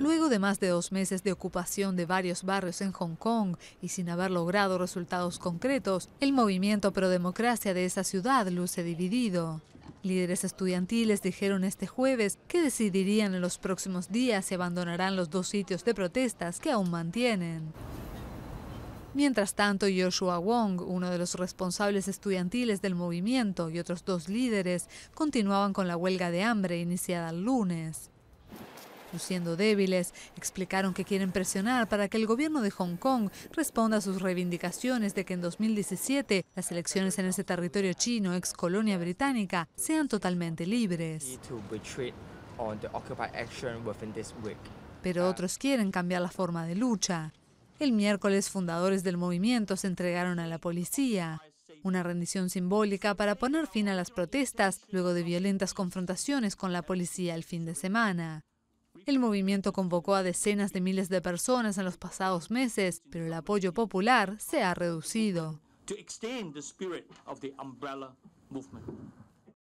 Luego de más de dos meses de ocupación de varios barrios en Hong Kong y sin haber logrado resultados concretos, el movimiento pro democracia de esa ciudad luce dividido. Líderes estudiantiles dijeron este jueves que decidirían en los próximos días si abandonarán los dos sitios de protestas que aún mantienen. Mientras tanto, Joshua Wong, uno de los responsables estudiantiles del movimiento, y otros dos líderes continuaban con la huelga de hambre iniciada el lunes. Siendo débiles, explicaron que quieren presionar para que el gobierno de Hong Kong responda a sus reivindicaciones de que en 2017 las elecciones en ese territorio chino, ex colonia británica, sean totalmente libres. Pero otros quieren cambiar la forma de lucha. El miércoles fundadores del movimiento se entregaron a la policía. Una rendición simbólica para poner fin a las protestas luego de violentas confrontaciones con la policía el fin de semana. El movimiento convocó a decenas de miles de personas en los pasados meses, pero el apoyo popular se ha reducido.